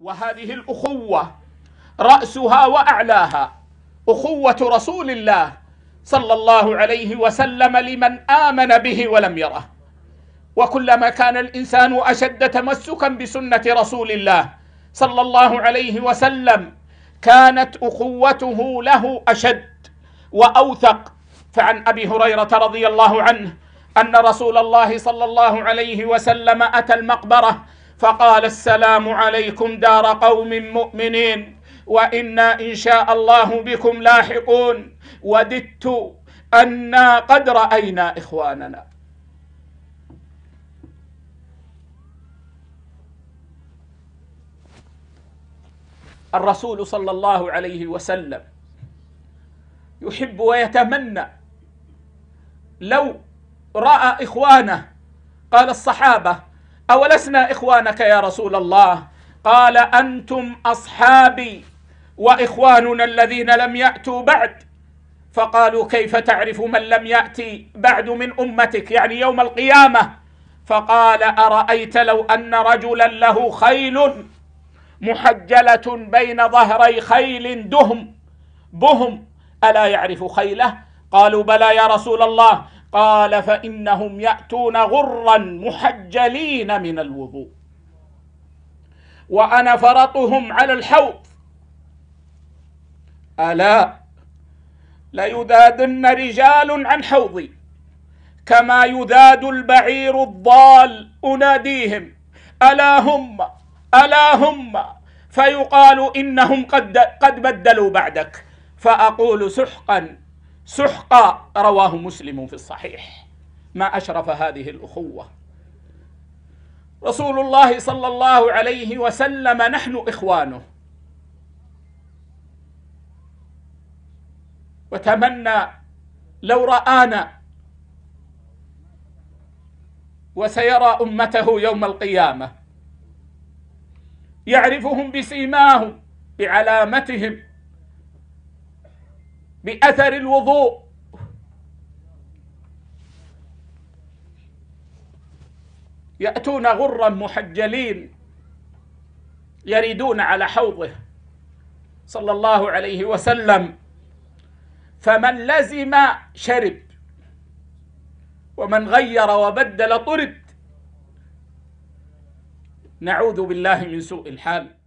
وهذه الأخوة رأسها وأعلاها أخوة رسول الله صلى الله عليه وسلم لمن آمن به ولم يره وكلما كان الإنسان أشد تمسكا بسنة رسول الله صلى الله عليه وسلم كانت أخوته له أشد وأوثق فعن أبي هريرة رضي الله عنه أن رسول الله صلى الله عليه وسلم أتى المقبرة فقال السلام عليكم دار قوم مؤمنين وانا ان شاء الله بكم لاحقون وددت انا قد راينا اخواننا الرسول صلى الله عليه وسلم يحب ويتمنى لو راى اخوانه قال الصحابه أولسنا إخوانك يا رسول الله قال أنتم أصحابي وإخواننا الذين لم يأتوا بعد فقالوا كيف تعرف من لم يأتي بعد من أمتك يعني يوم القيامة فقال أرأيت لو أن رجلا له خيل محجلة بين ظهري خيل دهم بهم ألا يعرف خيله قالوا بلى يا رسول الله قال فإنهم يأتون غرا محجلين من الوضوء وأنا فرطهم على الحوض ألا ليذادن رجال عن حوضي كما يذاد البعير الضال أناديهم ألا هم ألا هم فيقال إنهم قد, قد بدلوا بعدك فأقول سحقا سحقا رواه مسلم في الصحيح ما اشرف هذه الاخوه رسول الله صلى الله عليه وسلم نحن اخوانه وتمنى لو رانا وسيرى امته يوم القيامه يعرفهم بسيماهم بعلامتهم بأثر الوضوء يأتون غرا محجلين يريدون على حوضه صلى الله عليه وسلم فمن لزم شرب ومن غير وبدل طرد نعوذ بالله من سوء الحال